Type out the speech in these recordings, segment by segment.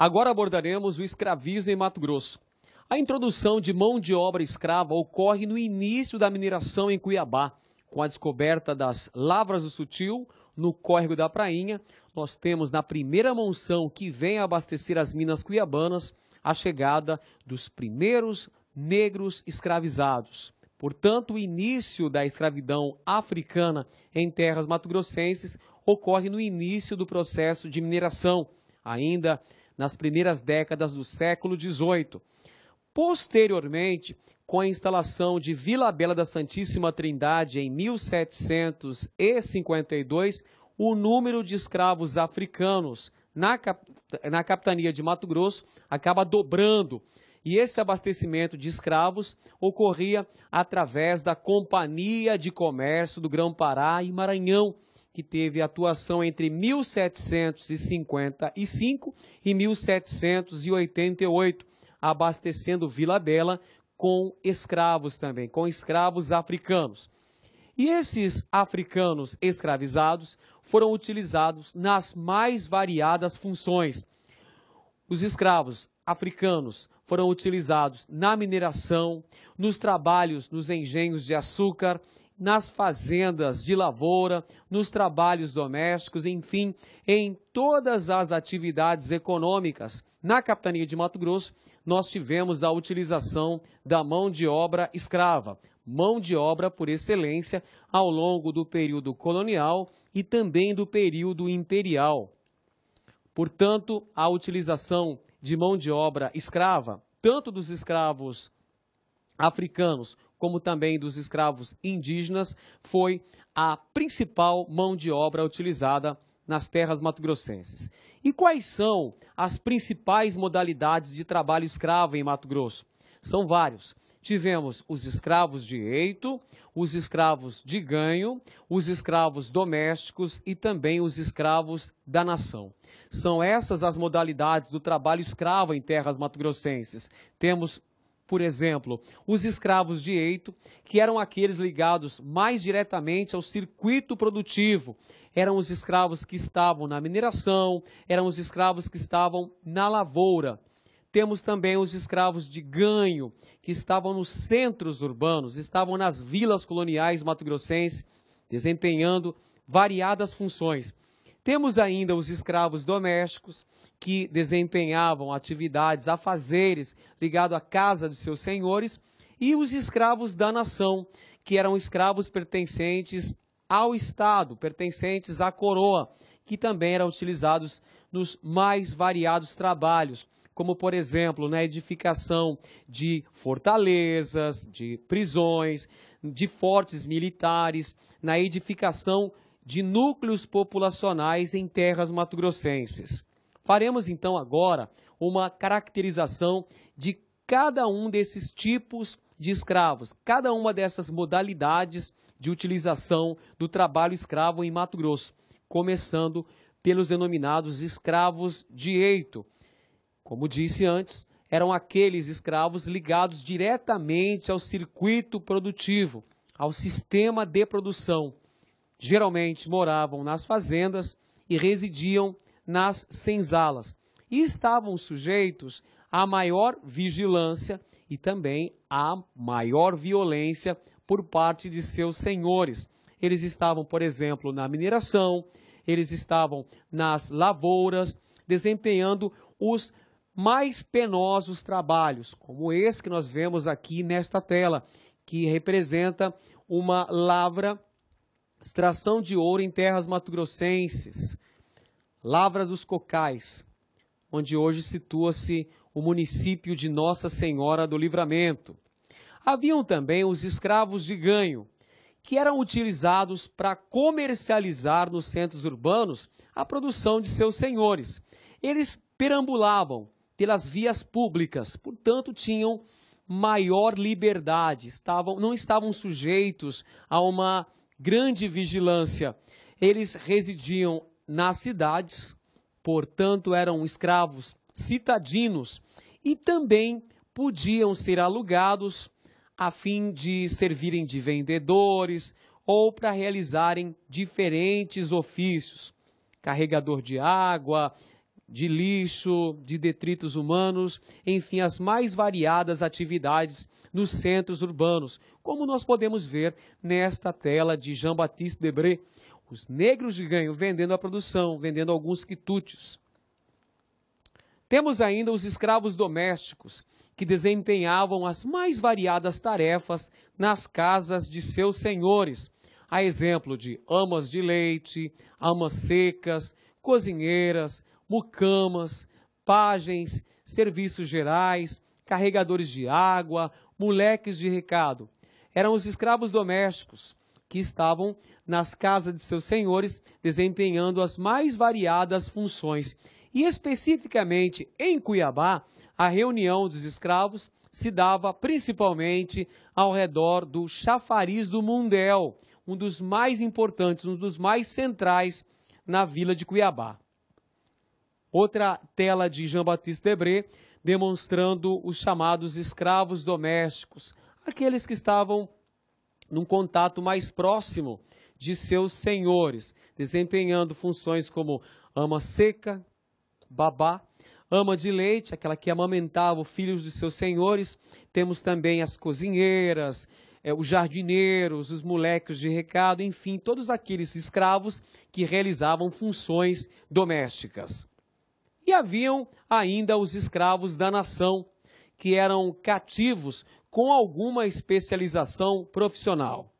Agora abordaremos o escravismo em Mato Grosso. A introdução de mão de obra escrava ocorre no início da mineração em Cuiabá, com a descoberta das lavras do Sutil no córrego da Prainha. Nós temos na primeira monção que vem abastecer as minas cuiabanas a chegada dos primeiros negros escravizados. Portanto, o início da escravidão africana em terras mato-grossenses ocorre no início do processo de mineração, ainda nas primeiras décadas do século XVIII. Posteriormente, com a instalação de Vila Bela da Santíssima Trindade em 1752, o número de escravos africanos na, cap na capitania de Mato Grosso acaba dobrando. E esse abastecimento de escravos ocorria através da Companhia de Comércio do Grão-Pará e Maranhão, que teve atuação entre 1755 e 1788, abastecendo Vila Bela com escravos também, com escravos africanos. E esses africanos escravizados foram utilizados nas mais variadas funções. Os escravos africanos foram utilizados na mineração, nos trabalhos nos engenhos de açúcar, nas fazendas de lavoura, nos trabalhos domésticos, enfim, em todas as atividades econômicas. Na capitania de Mato Grosso, nós tivemos a utilização da mão de obra escrava, mão de obra por excelência ao longo do período colonial e também do período imperial. Portanto, a utilização de mão de obra escrava, tanto dos escravos africanos como também dos escravos indígenas, foi a principal mão de obra utilizada nas terras mato-grossenses. E quais são as principais modalidades de trabalho escravo em Mato Grosso? São vários. Tivemos os escravos de eito, os escravos de ganho, os escravos domésticos e também os escravos da nação. São essas as modalidades do trabalho escravo em terras mato-grossenses. Temos por exemplo, os escravos de Eito, que eram aqueles ligados mais diretamente ao circuito produtivo, eram os escravos que estavam na mineração, eram os escravos que estavam na lavoura. Temos também os escravos de ganho, que estavam nos centros urbanos, estavam nas vilas coloniais mato-grossenses, desempenhando variadas funções. Temos ainda os escravos domésticos, que desempenhavam atividades, afazeres ligado à casa de seus senhores, e os escravos da nação, que eram escravos pertencentes ao Estado, pertencentes à coroa, que também eram utilizados nos mais variados trabalhos, como, por exemplo, na edificação de fortalezas, de prisões, de fortes militares, na edificação de núcleos populacionais em terras matogrossenses. Faremos então agora uma caracterização de cada um desses tipos de escravos, cada uma dessas modalidades de utilização do trabalho escravo em Mato Grosso, começando pelos denominados escravos eito. Como disse antes, eram aqueles escravos ligados diretamente ao circuito produtivo, ao sistema de produção. Geralmente moravam nas fazendas e residiam nas senzalas e estavam sujeitos à maior vigilância e também à maior violência por parte de seus senhores. Eles estavam, por exemplo, na mineração, eles estavam nas lavouras, desempenhando os mais penosos trabalhos, como esse que nós vemos aqui nesta tela, que representa uma lavra, extração de ouro em terras matogrossenses. Lavra dos Cocais, onde hoje situa-se o município de Nossa Senhora do Livramento. Haviam também os escravos de ganho, que eram utilizados para comercializar nos centros urbanos a produção de seus senhores. Eles perambulavam pelas vias públicas, portanto tinham maior liberdade, estavam, não estavam sujeitos a uma grande vigilância. Eles residiam nas cidades, portanto eram escravos citadinos e também podiam ser alugados a fim de servirem de vendedores ou para realizarem diferentes ofícios, carregador de água, de lixo, de detritos humanos, enfim, as mais variadas atividades nos centros urbanos, como nós podemos ver nesta tela de Jean-Baptiste Debré, os negros ganham vendendo a produção, vendendo alguns quitutes. Temos ainda os escravos domésticos, que desempenhavam as mais variadas tarefas nas casas de seus senhores, a exemplo de amas de leite, amas secas, cozinheiras, mucamas, pagens, serviços gerais, carregadores de água, moleques de recado. Eram os escravos domésticos que estavam nas casas de seus senhores, desempenhando as mais variadas funções. E especificamente em Cuiabá, a reunião dos escravos se dava principalmente ao redor do chafariz do Mundel, um dos mais importantes, um dos mais centrais na vila de Cuiabá. Outra tela de Jean-Baptiste Debré demonstrando os chamados escravos domésticos, aqueles que estavam num contato mais próximo de seus senhores, desempenhando funções como ama seca, babá, ama de leite, aquela que amamentava os filhos dos seus senhores. Temos também as cozinheiras, eh, os jardineiros, os moleques de recado, enfim, todos aqueles escravos que realizavam funções domésticas. E haviam ainda os escravos da nação, que eram cativos com alguma especialização profissional.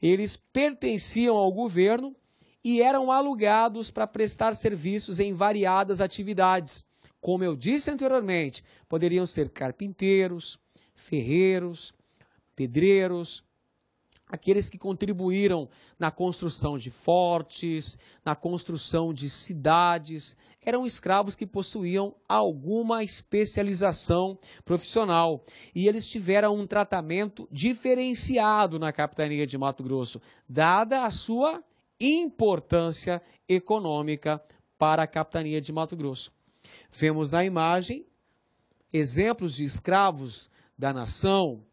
Eles pertenciam ao governo e eram alugados para prestar serviços em variadas atividades. Como eu disse anteriormente, poderiam ser carpinteiros, ferreiros, pedreiros, aqueles que contribuíram na construção de fortes, na construção de cidades, eram escravos que possuíam alguma especialização profissional e eles tiveram um tratamento diferenciado na capitania de Mato Grosso, dada a sua importância econômica para a capitania de Mato Grosso. Vemos na imagem exemplos de escravos da nação,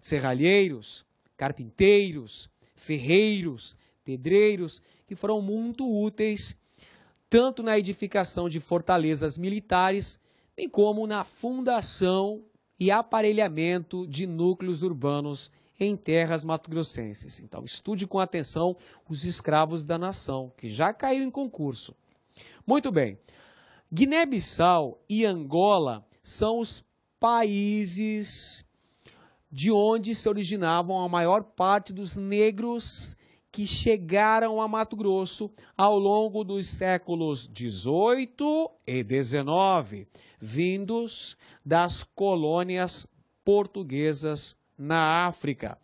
serralheiros, carpinteiros, ferreiros, pedreiros, que foram muito úteis tanto na edificação de fortalezas militares, bem como na fundação e aparelhamento de núcleos urbanos em terras matogrossenses. Então, estude com atenção os escravos da nação, que já caiu em concurso. Muito bem. Guiné-Bissau e Angola são os países de onde se originavam a maior parte dos negros que chegaram a Mato Grosso ao longo dos séculos 18 e 19, vindos das colônias portuguesas na África.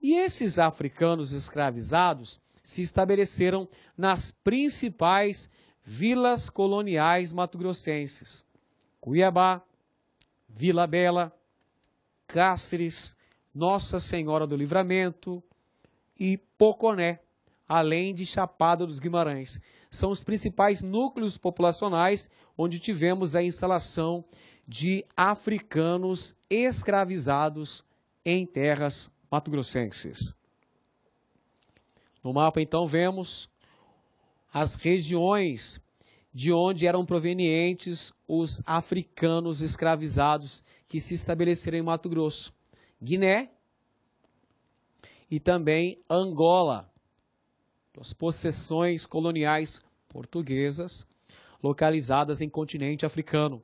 E esses africanos escravizados se estabeleceram nas principais vilas coloniais matogrossenses: Cuiabá, Vila Bela, Cáceres, Nossa Senhora do Livramento, e Poconé, além de Chapada dos Guimarães. São os principais núcleos populacionais onde tivemos a instalação de africanos escravizados em terras matogrossenses. No mapa, então, vemos as regiões de onde eram provenientes os africanos escravizados que se estabeleceram em Mato Grosso. Guiné, e também Angola, as possessões coloniais portuguesas localizadas em continente africano.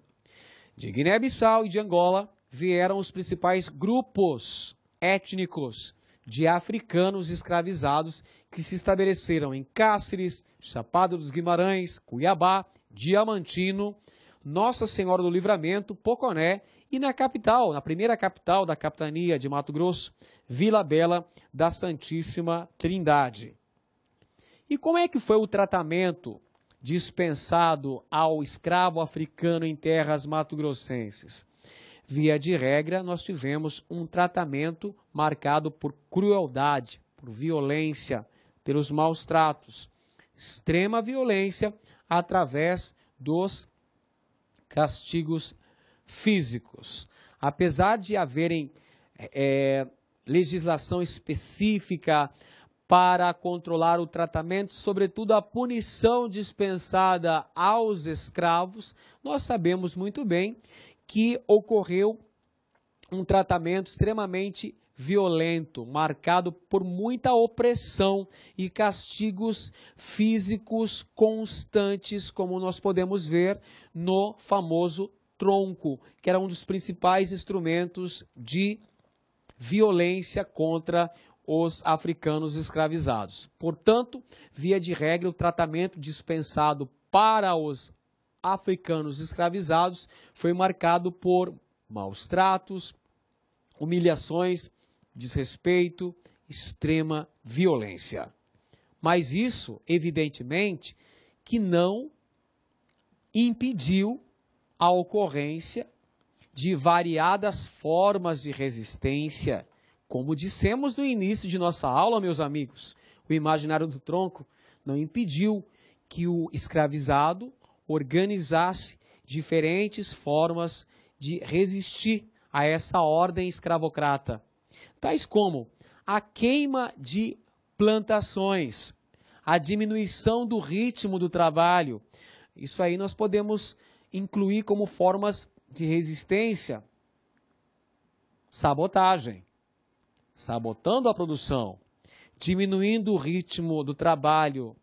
De Guiné-Bissau e de Angola vieram os principais grupos étnicos de africanos escravizados que se estabeleceram em Cáceres, Chapada dos Guimarães, Cuiabá, Diamantino, Nossa Senhora do Livramento, Poconé e na capital, na primeira capital da capitania de Mato Grosso, Vila Bela da Santíssima Trindade. E como é que foi o tratamento dispensado ao escravo africano em terras mato-grossenses? Via de regra, nós tivemos um tratamento marcado por crueldade, por violência, pelos maus tratos, extrema violência através dos castigos físicos. Apesar de haverem é, legislação específica para controlar o tratamento, sobretudo a punição dispensada aos escravos, nós sabemos muito bem que ocorreu um tratamento extremamente violento, marcado por muita opressão e castigos físicos constantes, como nós podemos ver no famoso tronco, que era um dos principais instrumentos de violência contra os africanos escravizados. Portanto, via de regra, o tratamento dispensado para os africanos escravizados foi marcado por maus tratos, humilhações, desrespeito, extrema violência. Mas isso, evidentemente, que não impediu a ocorrência de variadas formas de resistência. Como dissemos no início de nossa aula, meus amigos, o imaginário do tronco não impediu que o escravizado organizasse diferentes formas de resistir a essa ordem escravocrata, tais como a queima de plantações, a diminuição do ritmo do trabalho. Isso aí nós podemos incluir como formas de resistência sabotagem, sabotando a produção, diminuindo o ritmo do trabalho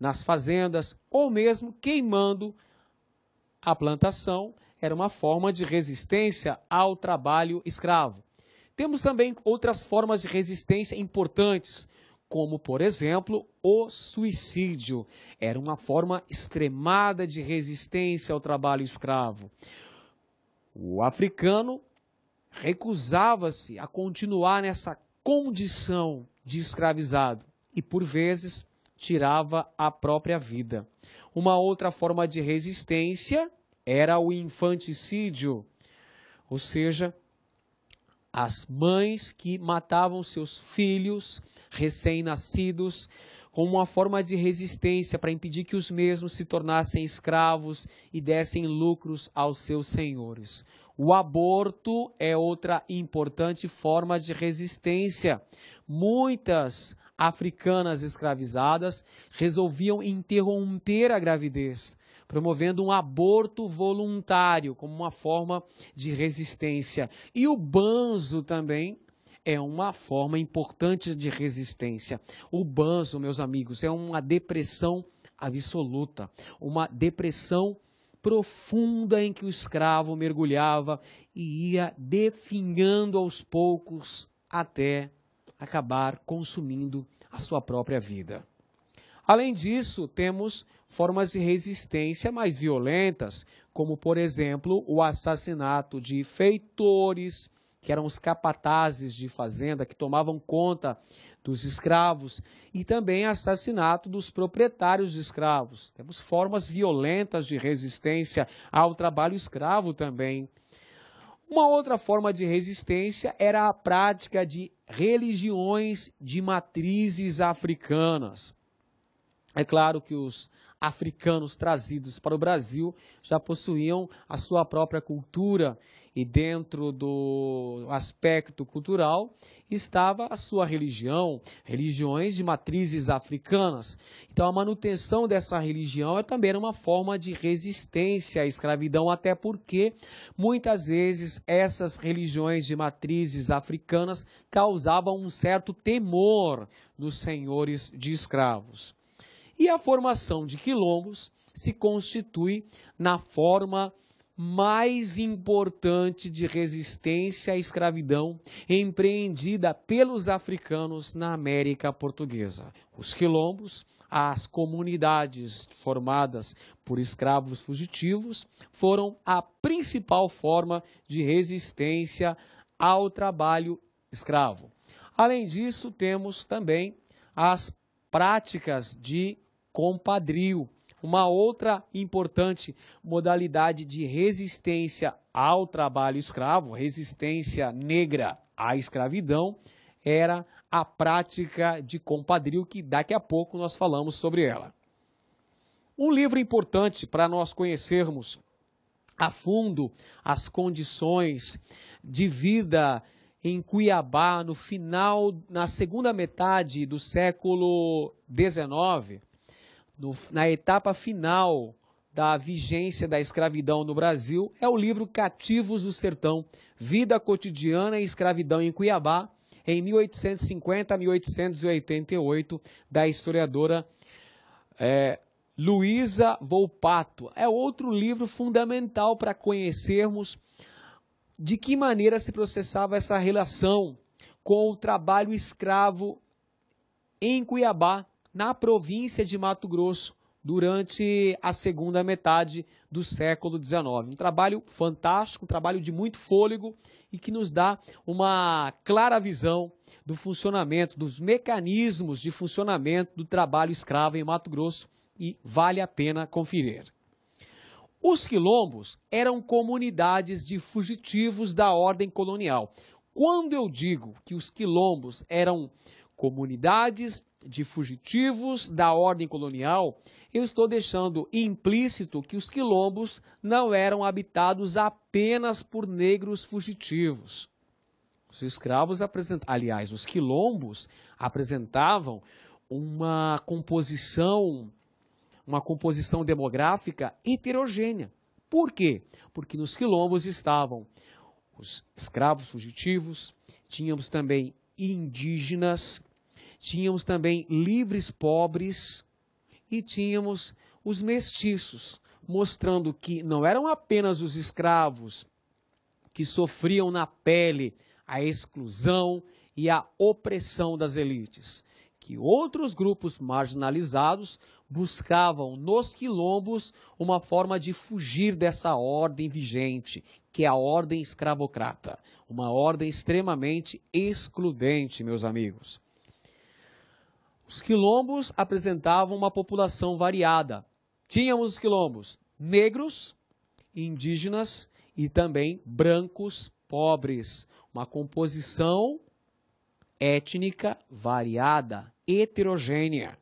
nas fazendas ou mesmo queimando a plantação, era uma forma de resistência ao trabalho escravo. Temos também outras formas de resistência importantes, como, por exemplo, o suicídio. Era uma forma extremada de resistência ao trabalho escravo. O africano recusava-se a continuar nessa condição de escravizado e, por vezes, tirava a própria vida. Uma outra forma de resistência era o infanticídio, ou seja, as mães que matavam seus filhos recém-nascidos, como uma forma de resistência para impedir que os mesmos se tornassem escravos e dessem lucros aos seus senhores. O aborto é outra importante forma de resistência. Muitas africanas escravizadas resolviam interromper a gravidez, promovendo um aborto voluntário como uma forma de resistência. E o banzo também é uma forma importante de resistência. O banzo, meus amigos, é uma depressão absoluta, uma depressão profunda em que o escravo mergulhava e ia definhando aos poucos até acabar consumindo a sua própria vida. Além disso, temos formas de resistência mais violentas, como, por exemplo, o assassinato de feitores, que eram os capatazes de fazenda, que tomavam conta dos escravos, e também assassinato dos proprietários de escravos. Temos formas violentas de resistência ao trabalho escravo também. Uma outra forma de resistência era a prática de religiões de matrizes africanas. É claro que os africanos trazidos para o Brasil já possuíam a sua própria cultura e dentro do aspecto cultural estava a sua religião, religiões de matrizes africanas. Então a manutenção dessa religião é também uma forma de resistência à escravidão, até porque muitas vezes essas religiões de matrizes africanas causavam um certo temor nos senhores de escravos. E a formação de quilombos se constitui na forma mais importante de resistência à escravidão empreendida pelos africanos na América Portuguesa. Os quilombos, as comunidades formadas por escravos fugitivos, foram a principal forma de resistência ao trabalho escravo. Além disso, temos também as práticas de compadrio. Uma outra importante modalidade de resistência ao trabalho escravo, resistência negra à escravidão, era a prática de compadrio, que daqui a pouco nós falamos sobre ela. Um livro importante para nós conhecermos a fundo as condições de vida em Cuiabá no final, na segunda metade do século XIX, no, na etapa final da vigência da escravidão no Brasil, é o livro Cativos do Sertão, Vida Cotidiana e Escravidão em Cuiabá, em 1850 a 1888, da historiadora é, Luísa Volpato. É outro livro fundamental para conhecermos de que maneira se processava essa relação com o trabalho escravo em Cuiabá na província de Mato Grosso durante a segunda metade do século XIX. Um trabalho fantástico, um trabalho de muito fôlego e que nos dá uma clara visão do funcionamento, dos mecanismos de funcionamento do trabalho escravo em Mato Grosso e vale a pena conferir. Os quilombos eram comunidades de fugitivos da ordem colonial. Quando eu digo que os quilombos eram comunidades de fugitivos da ordem colonial, eu estou deixando implícito que os quilombos não eram habitados apenas por negros fugitivos. Os escravos apresentavam, aliás, os quilombos apresentavam uma composição, uma composição demográfica heterogênea. Por quê? Porque nos quilombos estavam os escravos fugitivos, tínhamos também indígenas, Tínhamos também livres pobres e tínhamos os mestiços, mostrando que não eram apenas os escravos que sofriam na pele a exclusão e a opressão das elites, que outros grupos marginalizados buscavam nos quilombos uma forma de fugir dessa ordem vigente, que é a ordem escravocrata, uma ordem extremamente excludente, meus amigos. Os quilombos apresentavam uma população variada. Tínhamos os quilombos negros, indígenas e também brancos pobres. Uma composição étnica variada, heterogênea.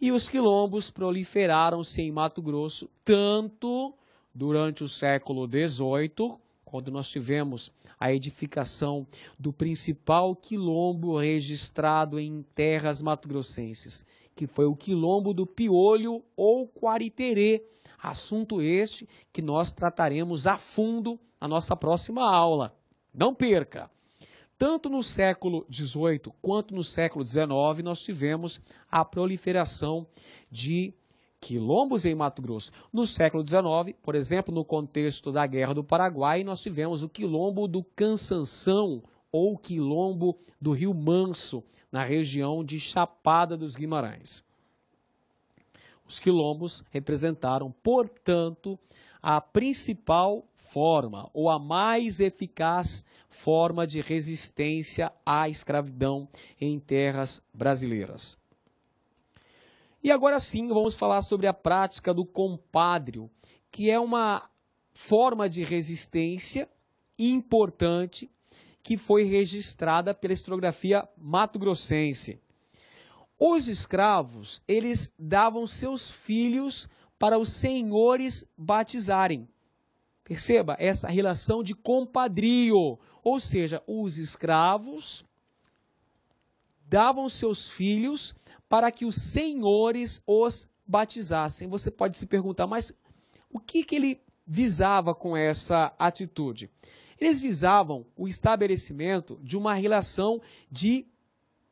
E os quilombos proliferaram-se em Mato Grosso tanto durante o século XVIII quando nós tivemos a edificação do principal quilombo registrado em terras matogrossenses, que foi o quilombo do Piolho ou Quariterê. Assunto este que nós trataremos a fundo na nossa próxima aula. Não perca! Tanto no século XVIII quanto no século XIX, nós tivemos a proliferação de quilombos em Mato Grosso. No século XIX, por exemplo, no contexto da Guerra do Paraguai, nós tivemos o quilombo do Cansanção ou quilombo do Rio Manso, na região de Chapada dos Guimarães. Os quilombos representaram, portanto, a principal forma ou a mais eficaz forma de resistência à escravidão em terras brasileiras. E agora sim, vamos falar sobre a prática do compadrio, que é uma forma de resistência importante que foi registrada pela historiografia mato-grossense. Os escravos, eles davam seus filhos para os senhores batizarem. Perceba essa relação de compadrio, ou seja, os escravos davam seus filhos para que os senhores os batizassem. Você pode se perguntar, mas o que, que ele visava com essa atitude? Eles visavam o estabelecimento de uma relação de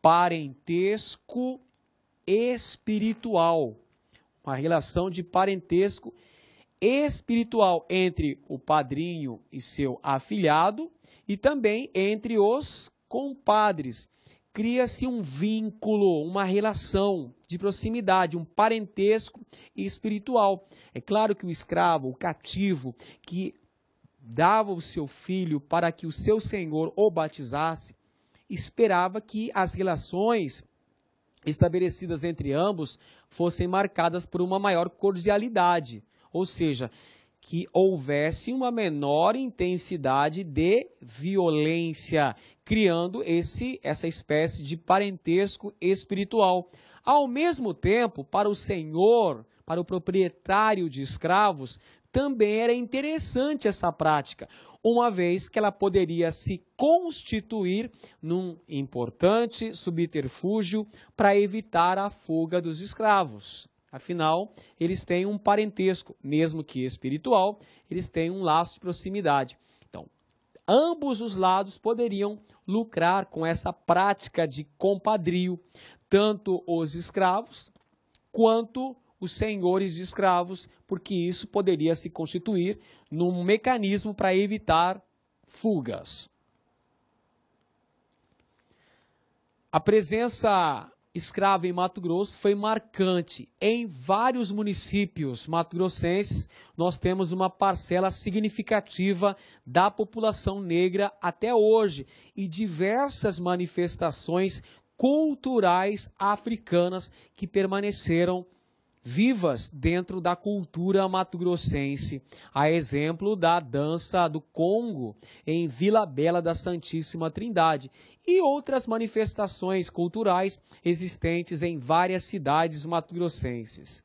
parentesco espiritual. Uma relação de parentesco espiritual entre o padrinho e seu afilhado e também entre os compadres cria-se um vínculo, uma relação de proximidade, um parentesco espiritual. É claro que o escravo, o cativo, que dava o seu filho para que o seu senhor o batizasse, esperava que as relações estabelecidas entre ambos fossem marcadas por uma maior cordialidade. Ou seja, que houvesse uma menor intensidade de violência, criando esse essa espécie de parentesco espiritual. Ao mesmo tempo, para o senhor, para o proprietário de escravos, também era interessante essa prática, uma vez que ela poderia se constituir num importante subterfúgio para evitar a fuga dos escravos. Afinal, eles têm um parentesco, mesmo que espiritual, eles têm um laço de proximidade. Então, ambos os lados poderiam lucrar com essa prática de compadrio, tanto os escravos quanto os senhores de escravos, porque isso poderia se constituir num mecanismo para evitar fugas. A presença escrava em Mato Grosso foi marcante. Em vários municípios mato-grossenses, nós temos uma parcela significativa da população negra até hoje e diversas manifestações culturais africanas que permaneceram vivas dentro da cultura matogrossense, a exemplo da dança do Congo em Vila Bela da Santíssima Trindade e outras manifestações culturais existentes em várias cidades matogrossenses.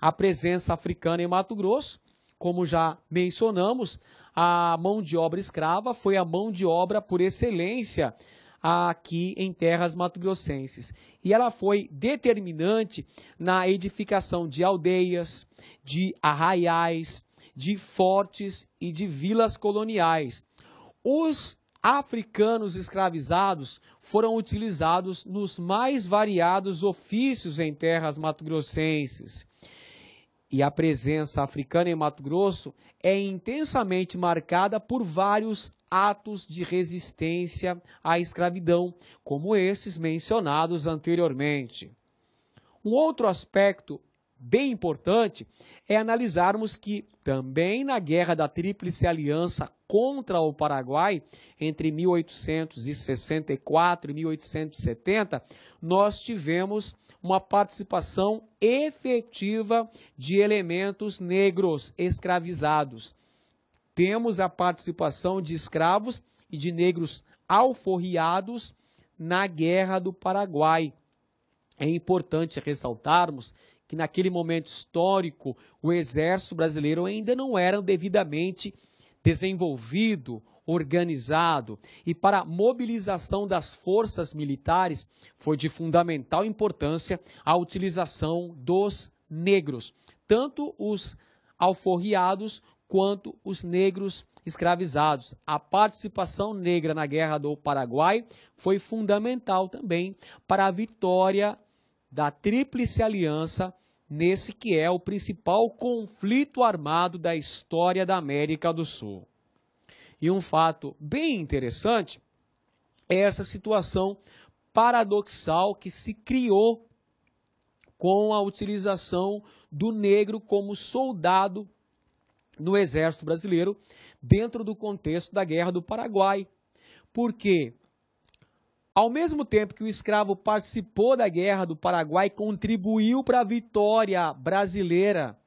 A presença africana em Mato Grosso, como já mencionamos, a mão de obra escrava foi a mão de obra por excelência aqui em terras mato-grossenses. E ela foi determinante na edificação de aldeias, de arraiais, de fortes e de vilas coloniais. Os africanos escravizados foram utilizados nos mais variados ofícios em terras mato-grossenses. E a presença africana em Mato Grosso é intensamente marcada por vários atos de resistência à escravidão, como esses mencionados anteriormente. Um outro aspecto bem importante é analisarmos que também na Guerra da Tríplice Aliança contra o Paraguai, entre 1864 e 1870, nós tivemos uma participação efetiva de elementos negros escravizados temos a participação de escravos e de negros alforriados na Guerra do Paraguai. É importante ressaltarmos que naquele momento histórico o exército brasileiro ainda não era devidamente desenvolvido, organizado e para a mobilização das forças militares foi de fundamental importância a utilização dos negros, tanto os alforriados quanto os negros escravizados. A participação negra na Guerra do Paraguai foi fundamental também para a vitória da Tríplice Aliança nesse que é o principal conflito armado da história da América do Sul. E um fato bem interessante é essa situação paradoxal que se criou com a utilização do negro como soldado no Exército Brasileiro dentro do contexto da Guerra do Paraguai. Porque, ao mesmo tempo que o escravo participou da Guerra do Paraguai, contribuiu para a vitória brasileira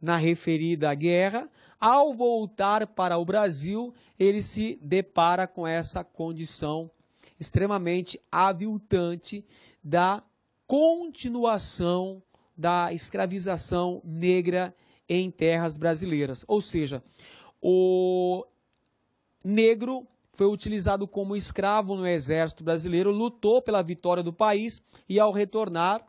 na referida guerra, ao voltar para o Brasil, ele se depara com essa condição extremamente aviltante da continuação da escravização negra em terras brasileiras. Ou seja, o negro foi utilizado como escravo no exército brasileiro, lutou pela vitória do país e, ao retornar,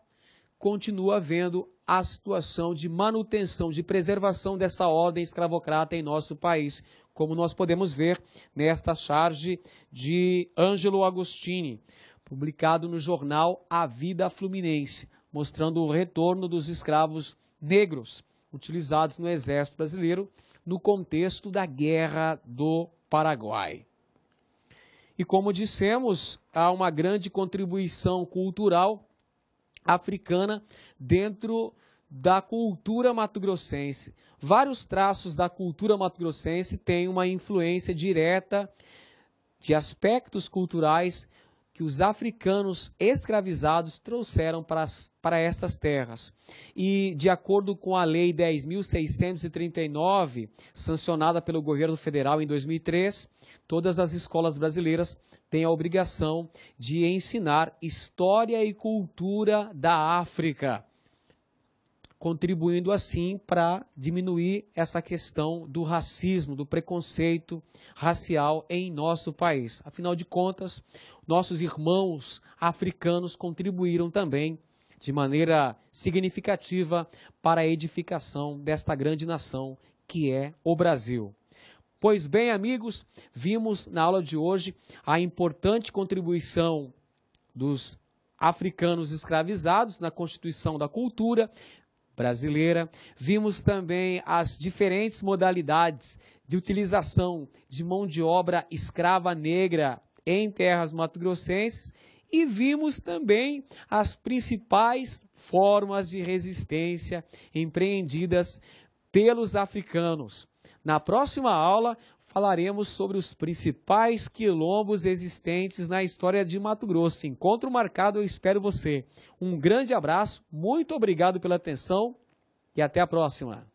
continua vendo a situação de manutenção, de preservação dessa ordem escravocrata em nosso país, como nós podemos ver nesta charge de Ângelo Agostini, publicado no jornal A Vida Fluminense, mostrando o retorno dos escravos negros utilizados no Exército Brasileiro no contexto da Guerra do Paraguai. E como dissemos, há uma grande contribuição cultural africana dentro da cultura matogrossense. Vários traços da cultura matogrossense têm uma influência direta de aspectos culturais que os africanos escravizados trouxeram para, as, para estas terras. E, de acordo com a Lei 10.639, sancionada pelo governo federal em 2003, todas as escolas brasileiras têm a obrigação de ensinar história e cultura da África contribuindo assim para diminuir essa questão do racismo, do preconceito racial em nosso país. Afinal de contas, nossos irmãos africanos contribuíram também de maneira significativa para a edificação desta grande nação que é o Brasil. Pois bem, amigos, vimos na aula de hoje a importante contribuição dos africanos escravizados na constituição da cultura, brasileira. Vimos também as diferentes modalidades de utilização de mão de obra escrava negra em terras mato-grossenses e vimos também as principais formas de resistência empreendidas pelos africanos. Na próxima aula, falaremos sobre os principais quilombos existentes na história de Mato Grosso. Encontro marcado, eu espero você. Um grande abraço, muito obrigado pela atenção e até a próxima.